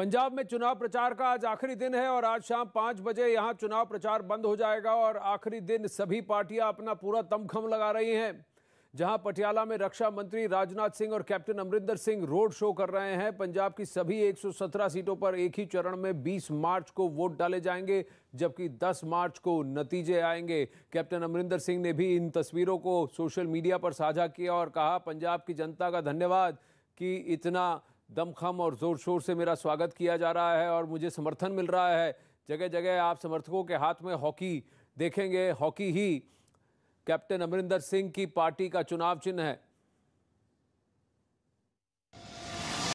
पंजाब में चुनाव प्रचार का आज आखिरी दिन है और आज शाम पांच बजे यहाँ चुनाव प्रचार बंद हो जाएगा और आखिरी दिन सभी पार्टियां अपना पूरा तमखम लगा रही हैं जहां पटियाला में रक्षा मंत्री राजनाथ सिंह और captain Amarinder Singh road show कर रहे हैं पंजाब की सभी 117 सीटों पर एक ही चरण में 20 मार्च को वोट डाले जाएंगे जबकि 10 मार्च को नतीजे आएंगे कैप्टन अमरिंदर सिंह ने भी इन तस्वीरों को सोशल मीडिया पर साझा किया और कहा पंजाब की जनता का धन्यवाद कि इतना दमखम और ज़ोर शोर से मेरा स्वागत किया जा रहा है और मुझे समर्थन मिल रहा है जगह जगह आप समर्थकों के हाथ में हॉकी देखेंगे हॉकी ही कैप्टन अमरिंदर सिंह की पार्टी का चुनाव चिन्ह है